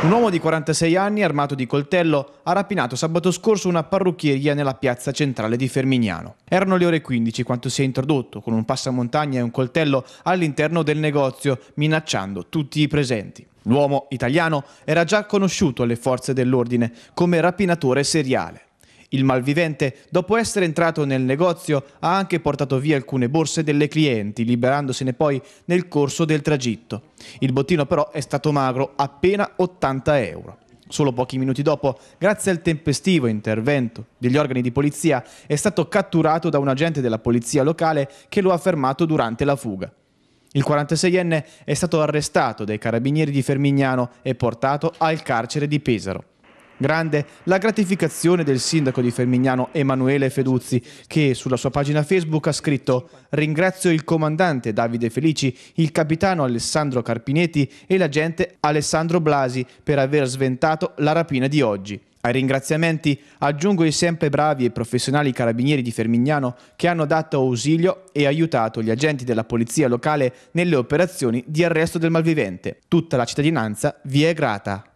Un uomo di 46 anni, armato di coltello, ha rapinato sabato scorso una parrucchieria nella piazza centrale di Fermignano. Erano le ore 15 quando si è introdotto con un passamontagna e un coltello all'interno del negozio, minacciando tutti i presenti. L'uomo italiano era già conosciuto alle forze dell'ordine come rapinatore seriale. Il malvivente, dopo essere entrato nel negozio, ha anche portato via alcune borse delle clienti, liberandosene poi nel corso del tragitto. Il bottino però è stato magro, appena 80 euro. Solo pochi minuti dopo, grazie al tempestivo intervento degli organi di polizia, è stato catturato da un agente della polizia locale che lo ha fermato durante la fuga. Il 46enne è stato arrestato dai carabinieri di Fermignano e portato al carcere di Pesaro. Grande la gratificazione del sindaco di Fermignano Emanuele Feduzzi che sulla sua pagina Facebook ha scritto «Ringrazio il comandante Davide Felici, il capitano Alessandro Carpinetti e l'agente Alessandro Blasi per aver sventato la rapina di oggi». Ai ringraziamenti aggiungo i sempre bravi e professionali carabinieri di Fermignano che hanno dato ausilio e aiutato gli agenti della polizia locale nelle operazioni di arresto del malvivente. Tutta la cittadinanza vi è grata.